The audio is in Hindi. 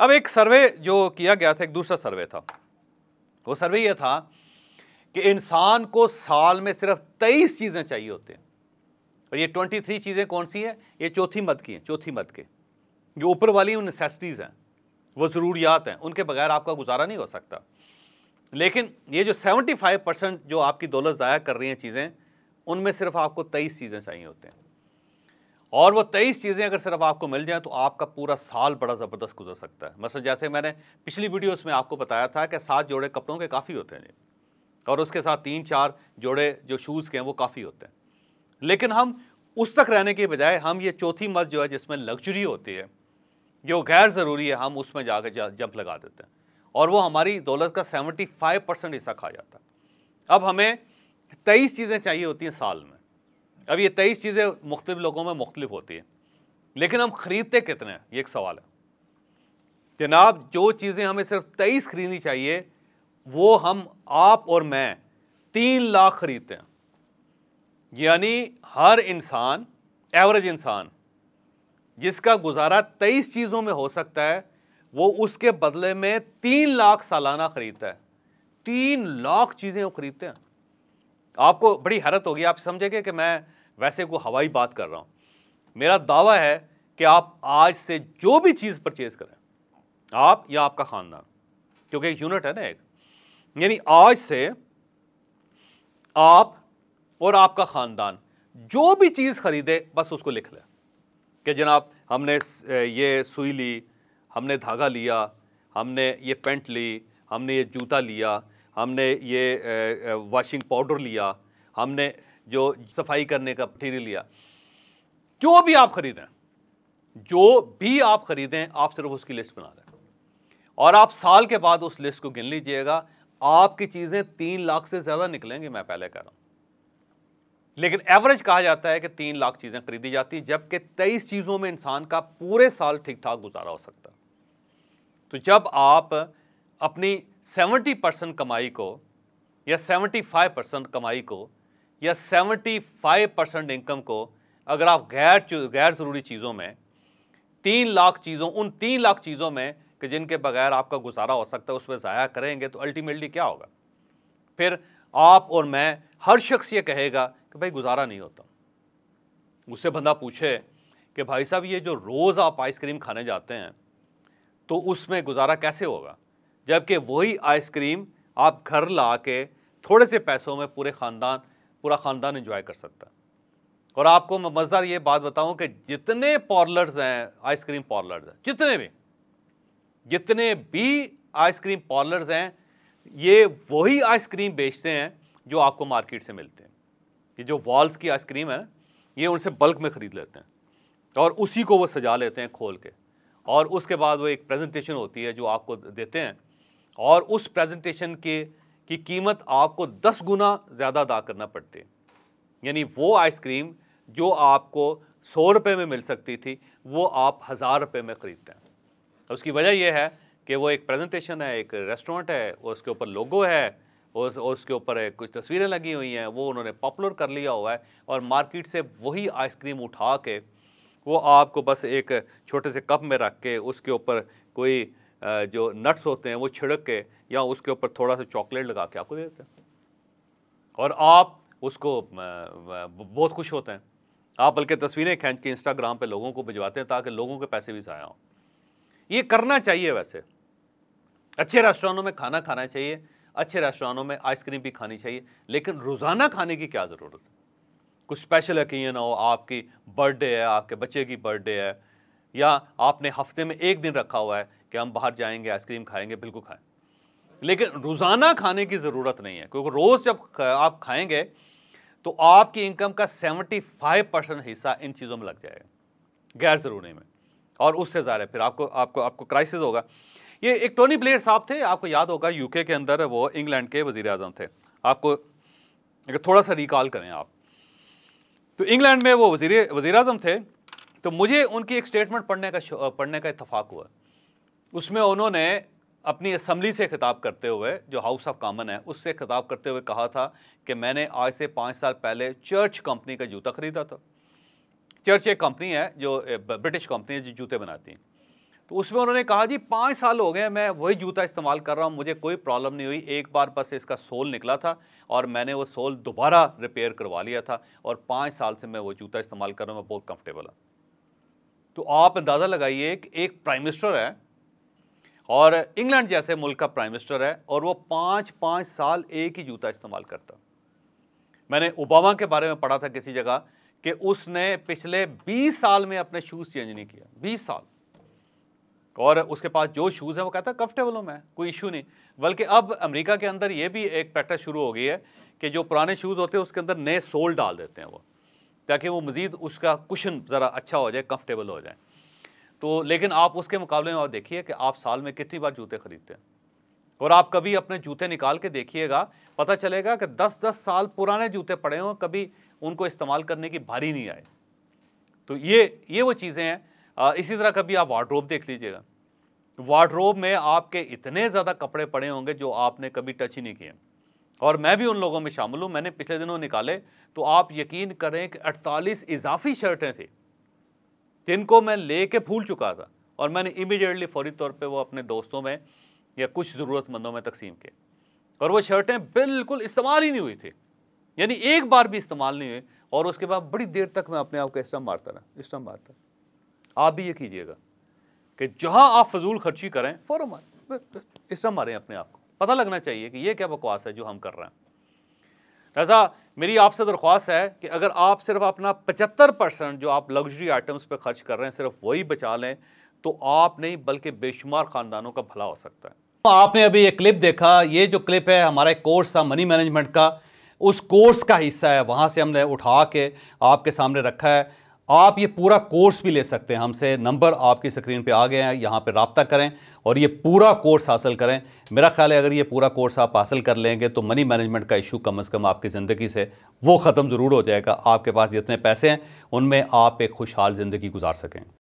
अब एक सर्वे जो किया गया था एक दूसरा सर्वे था वो सर्वे ये था कि इंसान को साल में सिर्फ तेईस चीज़ें चाहिए होते हैं और ये ट्वेंटी थ्री चीज़ें कौन सी हैं ये चौथी मद की हैं चौथी मद के जो ऊपर वाली उन नेसेसिटीज़ हैं वो ज़रूरियात हैं उनके बगैर आपका गुजारा नहीं हो सकता लेकिन ये जो सेवेंटी फाइव परसेंट जो आपकी दौलत ज़ाया कर रही हैं चीज़ें उनमें सिर्फ आपको तेईस चीज़ें चाहिए होते हैं और वो तेईस चीज़ें अगर सिर्फ आपको मिल जाए तो आपका पूरा साल बड़ा ज़बरदस्त गुजर सकता है मसल जैसे मैंने पिछली वीडियो में आपको बताया था कि सात जोड़े कपड़ों के काफ़ी होते हैं और उसके साथ तीन चार जोड़े जो शूज़ के हैं वो काफ़ी होते हैं लेकिन हम उस तक रहने के बजाय हम ये चौथी मत जो है जिसमें लग्जरी होती है जो गैर ज़रूरी है हम उसमें जाकर जंप लगा देते हैं और वो हमारी दौलत का सेवेंटी फाइव परसेंट हिस्सा खा जाता है अब हमें तेईस चीज़ें चाहिए होती हैं साल में अब ये तेईस चीज़ें मुख्तु लोगों में मुख्तलिफ होती हैं लेकिन हम ख़रीदते कितने हैं ये एक सवाल है जनाब जो चीज़ें हमें सिर्फ तेईस खरीदनी चाहिए वो हम आप और मैं तीन लाख खरीदते हैं यानी हर इंसान एवरेज इंसान जिसका गुजारा तेईस चीज़ों में हो सकता है वो उसके बदले में तीन लाख सालाना ख़रीदता है तीन लाख चीज़ें वो ख़रीदते हैं आपको बड़ी हैरत होगी आप समझेंगे कि मैं वैसे को हवाई बात कर रहा हूँ मेरा दावा है कि आप आज से जो भी चीज़ परचेज करें आप या आपका ख़ानदान क्योंकि एक यूनिट है ना एक यानी आज से आप और आपका ख़ानदान जो भी चीज़ ख़रीदे बस उसको लिख लें कि जनाब हमने ये सुई ली हमने धागा लिया हमने ये पेंट ली हमने ये जूता लिया हमने ये वॉशिंग पाउडर लिया हमने जो सफाई करने का मटीरियल लिया जो भी आप खरीदें जो भी आप खरीदें आप सिर्फ उसकी लिस्ट बना दें और आप साल के बाद उस लिस्ट को गिन लीजिएगा आपकी चीज़ें तीन लाख से ज़्यादा निकलेंगी मैं पहले कह रहा हूं लेकिन एवरेज कहा जाता है कि तीन लाख चीज़ें खरीदी जाती हैं जबकि तेईस चीज़ों में इंसान का पूरे साल ठीक ठाक गुजारा हो सकता तो जब आप अपनी सेवेंटी परसेंट कमाई को या सेवेंटी फाइव परसेंट कमाई को या 75 परसेंट इनकम को अगर आप गैर गैर ज़रूरी चीज़ों में तीन लाख चीज़ों उन तीन लाख चीज़ों में कि जिनके बगैर आपका गुजारा हो सकता है उसमें ज़ाया करेंगे तो अल्टीमेटली क्या होगा फिर आप और मैं हर शख्स ये कहेगा कि भाई गुजारा नहीं होता उससे बंदा पूछे कि भाई साहब ये जो रोज़ आप आइसक्रीम खाने जाते हैं तो उसमें गुजारा कैसे होगा जबकि वही आइसक्रीम आप घर ला के थोड़े से पैसों में पूरे ख़ानदान पूरा ख़ानदान इन्जॉय कर सकता है और आपको मज़ेदार ये बात बताऊं कि जितने पार्लर्स हैं आइसक्रीम पार्लर्स हैं जितने भी जितने भी आइसक्रीम पार्लर्स हैं ये वही आइसक्रीम बेचते हैं जो आपको मार्केट से मिलते हैं ये जो वॉल्स की आइसक्रीम है ये उनसे बल्क में ख़रीद लेते हैं और उसी को वो सजा लेते हैं खोल के और उसके बाद वो एक प्रेजेंटेशन होती है जो आपको देते हैं और उस प्रेजेंटेशन के की कीमत आपको दस गुना ज़्यादा अदा करना पड़ती है यानी वो आइसक्रीम जो आपको सौ रुपये में मिल सकती थी वो आप हज़ार रुपये में ख़रीदते हैं उसकी वजह यह है कि वो एक प्रेजेंटेशन है एक रेस्टोरेंट है और उसके ऊपर लोगो है और उसके ऊपर कुछ तस्वीरें लगी हुई हैं वो उन्होंने पॉपुलर कर लिया हुआ है और मार्केट से वही आइसक्रीम उठा के वो आपको बस एक छोटे से कप में रख के उसके ऊपर कोई जो नट्स होते हैं वो छिड़क के या उसके ऊपर थोड़ा सा चॉकलेट लगा के आपको दे देते हैं और आप उसको बहुत खुश होते हैं आप बल्कि तस्वीरें खींच के इंस्टाग्राम पे लोगों को भिजवाते हैं ताकि लोगों के पैसे भी ज़ाया हों ये करना चाहिए वैसे अच्छे रेस्टोरेंटों में खाना खाना चाहिए अच्छे रेस्टोरेंटों में आइसक्रीम भी खानी चाहिए लेकिन रोज़ाना खाने की क्या ज़रूरत है कुछ स्पेशल ओकेजन हो आपकी बर्थडे है आपके बच्चे की बर्थडे है या आपने हफ्ते में एक दिन रखा हुआ है कि हम बाहर जाएंगे आइसक्रीम खाएंगे बिल्कुल खाएं लेकिन रोज़ाना खाने की ज़रूरत नहीं है क्योंकि रोज़ जब आप खाएंगे तो आपकी इनकम का 75 परसेंट हिस्सा इन चीज़ों में लग जाएगा गैर ज़रूरी में और उससे ज़्यादा फिर आपको आपको आपको क्राइसिस होगा ये एक टोनी ब्लेयर साहब थे आपको याद होगा यूके के अंदर वो इंग्लैंड के वजीर अजम थे आपको अगर थोड़ा सा रिकॉल करें आप तो इंग्लैंड में वो वजीर वजीर अजम थे तो मुझे उनकी एक स्टेटमेंट पढ़ने का पढ़ने का इतफाक़ हुआ उसमें उन्होंने अपनी असम्बली से खिताब करते हुए जो हाउस ऑफ कॉमन है उससे खिताब करते हुए कहा था कि मैंने आज से पाँच साल पहले चर्च कंपनी का जूता ख़रीदा था चर्च एक कंपनी है जो ब्रिटिश कंपनी है जो जूते बनाती हैं तो उसमें उन्होंने कहा जी पाँच साल हो गए मैं वही जूता इस्तेमाल कर रहा हूँ मुझे कोई प्रॉब्लम नहीं हुई एक बार बस इसका सोल निकला था और मैंने वो सोल दोबारा रिपेयर करवा लिया था और पाँच साल से मैं वो जूता इस्तेमाल कर रहा हूँ मैं बहुत कंफर्टेबल हूँ तो आप अंदाज़ा लगाइए कि एक प्राइम मिनिस्टर है और इंग्लैंड जैसे मुल्क का प्राइम मिनिस्टर है और वो पाँच पाँच साल एक ही जूता इस्तेमाल करता मैंने ओबामा के बारे में पढ़ा था किसी जगह कि उसने पिछले 20 साल में अपने शूज़ चेंज नहीं किया 20 साल और उसके पास जो शूज़ हैं वो कहता है में हूँ मैं कोई इशू नहीं बल्कि अब अमेरिका के अंदर ये भी एक प्रैक्टिस शुरू हो गई है कि जो पुराने शूज़ होते हैं उसके अंदर नए सोल डाल देते हैं वो ताकि वो मज़ीद उसका कुशन ज़रा अच्छा हो जाए कंफर्टेबल हो जाए तो लेकिन आप उसके मुकाबले में आप देखिए कि आप साल में कितनी बार जूते खरीदते हैं और आप कभी अपने जूते निकाल के देखिएगा पता चलेगा कि 10-10 साल पुराने जूते पड़े हों कभी उनको इस्तेमाल करने की भारी नहीं आए तो ये ये वो चीज़ें हैं इसी तरह कभी आप वार्ड्रोब देख लीजिएगा वार्ड्रोब में आपके इतने ज़्यादा कपड़े पड़े होंगे जो आपने कभी टच ही नहीं किए और मैं भी उन लोगों में शामिल हूँ मैंने पिछले दिनों निकाले तो आप यकीन करें कि अड़तालीस इजाफी शर्टें थी जिनको मैं ले कर भूल चुका था और मैंने इमीडिएटली फौरी तौर पर वो अपने दोस्तों में या कुछ ज़रूरतमंदों में तकसीम किए और वो शर्टें बिल्कुल इस्तेमाल ही नहीं हुई थी यानी एक बार भी इस्तेमाल नहीं हुई और उसके बाद बड़ी देर तक मैं अपने आप को इस मारता रहा इस मारता आप भी ये कीजिएगा कि जहाँ आप फजूल खर्ची करें फ़ौर मार इस मारें अपने आप को पता लगना चाहिए कि ये क्या बकवास है जो हम कर रहे हैं लिहाजा मेरी आपसे दरख्वास्त है कि अगर आप सिर्फ अपना पचहत्तर परसेंट जो आप लग्जरी आइटम्स पे खर्च कर रहे हैं सिर्फ वही बचा लें तो आप नहीं बल्कि बेशुमार ख़ानदानों का भला हो सकता है तो आपने अभी ये क्लिप देखा ये जो क्लिप है हमारा एक कोर्स था मनी मैनेजमेंट का उस कोर्स का हिस्सा है वहाँ से हमने उठा के आपके सामने रखा है आप ये पूरा कोर्स भी ले सकते हैं हमसे नंबर आपकी स्क्रीन पे आ गए हैं यहाँ पे रबता करें और ये पूरा कोर्स हासिल करें मेरा ख्याल है अगर ये पूरा कोर्स आप हासिल कर लेंगे तो मनी मैनेजमेंट का इशू कम अज़ कम आपकी ज़िंदगी से वो ख़त्म ज़रूर हो जाएगा आपके पास जितने पैसे हैं उनमें आप एक खुशहाल ज़िंदगी गुजार सकें